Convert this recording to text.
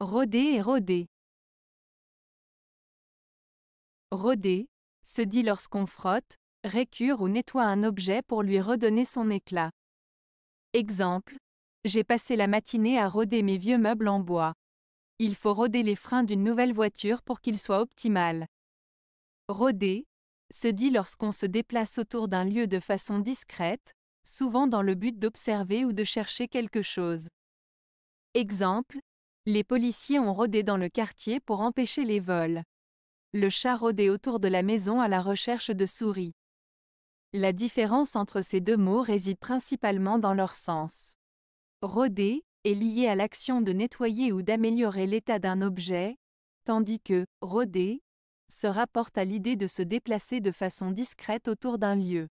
Rôder et rôder. Rôder, se dit lorsqu'on frotte, récure ou nettoie un objet pour lui redonner son éclat. Exemple, j'ai passé la matinée à rôder mes vieux meubles en bois. Il faut rôder les freins d'une nouvelle voiture pour qu'il soit optimal. Rôder, se dit lorsqu'on se déplace autour d'un lieu de façon discrète, souvent dans le but d'observer ou de chercher quelque chose. Exemple, les policiers ont rôdé dans le quartier pour empêcher les vols. Le chat rôdait autour de la maison à la recherche de souris. La différence entre ces deux mots réside principalement dans leur sens. Rôder est lié à l'action de nettoyer ou d'améliorer l'état d'un objet, tandis que rôder se rapporte à l'idée de se déplacer de façon discrète autour d'un lieu.